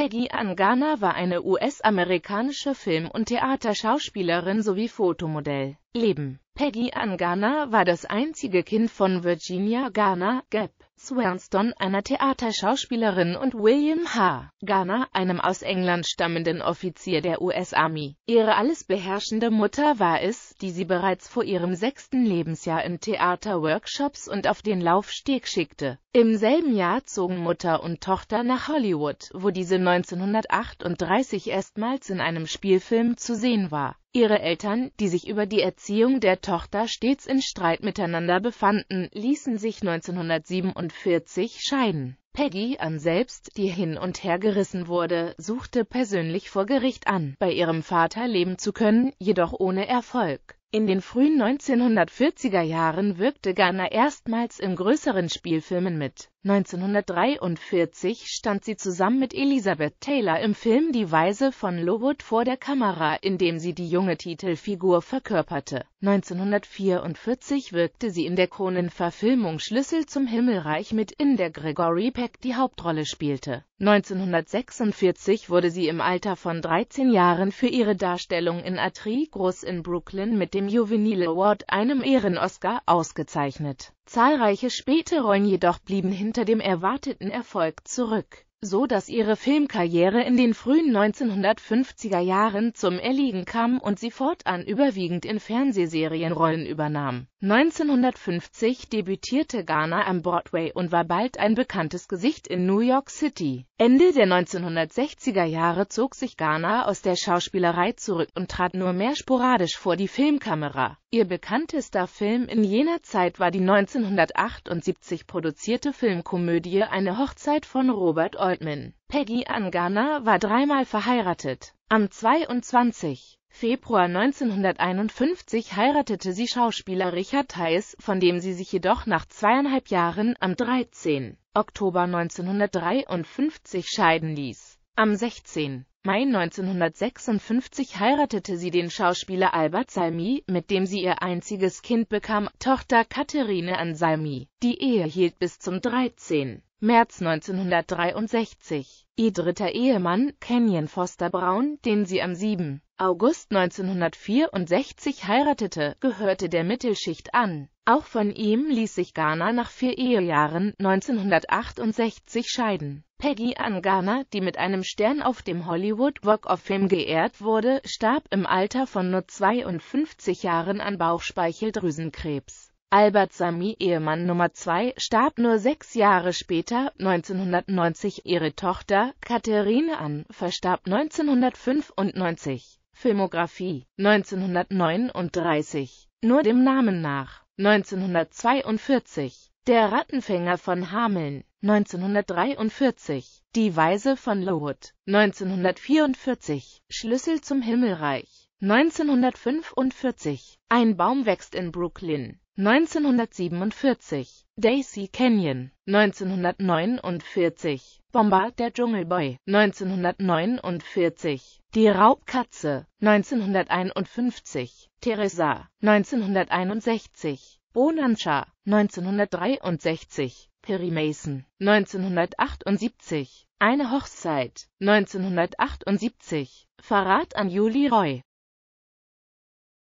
Peggy Angana war eine US-amerikanische Film- und Theaterschauspielerin sowie Fotomodell. Leben Peggy Angana war das einzige Kind von Virginia Garner, Gap. Swanston, einer Theaterschauspielerin und William H. Garner, einem aus England stammenden Offizier der US-Army. Ihre alles beherrschende Mutter war es, die sie bereits vor ihrem sechsten Lebensjahr in Theaterworkshops und auf den Laufsteg schickte. Im selben Jahr zogen Mutter und Tochter nach Hollywood, wo diese 1938 erstmals in einem Spielfilm zu sehen war Ihre Eltern, die sich über die Erziehung der Tochter stets in Streit miteinander befanden, ließen sich 1947 scheiden. Peggy Ann selbst, die hin und her gerissen wurde, suchte persönlich vor Gericht an, bei ihrem Vater leben zu können, jedoch ohne Erfolg. In den frühen 1940er Jahren wirkte Garner erstmals in größeren Spielfilmen mit. 1943 stand sie zusammen mit Elizabeth Taylor im Film Die Weise von Lowood vor der Kamera, in dem sie die junge Titelfigur verkörperte. 1944 wirkte sie in der Conan-Verfilmung Schlüssel zum Himmelreich mit, in der Gregory Peck die Hauptrolle spielte. 1946 wurde sie im Alter von 13 Jahren für ihre Darstellung in Atri Groß in Brooklyn mit dem Juvenile Award, einem Ehrenoscar, ausgezeichnet. Zahlreiche späte Rollen jedoch blieben hinter dem erwarteten Erfolg zurück, so dass ihre Filmkarriere in den frühen 1950er Jahren zum Erliegen kam und sie fortan überwiegend in Fernsehserienrollen übernahm. 1950 debütierte Garner am Broadway und war bald ein bekanntes Gesicht in New York City. Ende der 1960er Jahre zog sich Garner aus der Schauspielerei zurück und trat nur mehr sporadisch vor die Filmkamera. Ihr bekanntester Film in jener Zeit war die 1978 produzierte Filmkomödie Eine Hochzeit von Robert Altman. Peggy Angana war dreimal verheiratet. Am 22. Februar 1951 heiratete sie Schauspieler Richard Theiss, von dem sie sich jedoch nach zweieinhalb Jahren am 13. Oktober 1953 scheiden ließ. Am 16. Mai 1956 heiratete sie den Schauspieler Albert Salmi, mit dem sie ihr einziges Kind bekam, Tochter Katherine Ansalmi. Die Ehe hielt bis zum 13. März 1963, ihr dritter Ehemann, Kenyon Foster Brown, den sie am 7. August 1964 heiratete, gehörte der Mittelschicht an. Auch von ihm ließ sich Garner nach vier Ehejahren 1968 scheiden. Peggy Ann Garner, die mit einem Stern auf dem Hollywood Walk of Fame geehrt wurde, starb im Alter von nur 52 Jahren an Bauchspeicheldrüsenkrebs Albert Sami, Ehemann Nummer 2, starb nur sechs Jahre später, 1990. Ihre Tochter, Katharine Ann, verstarb 1995. Filmografie 1939. Nur dem Namen nach. 1942. Der Rattenfänger von Hameln 1943. Die Weise von Lowood 1944. Schlüssel zum Himmelreich 1945. Ein Baum wächst in Brooklyn 1947, Daisy Canyon, 1949, Bombard der Dschungelboy, 1949, Die Raubkatze, 1951, Teresa, 1961, Bonanza, 1963, Perry Mason, 1978, Eine Hochzeit, 1978, Verrat an Julie Roy,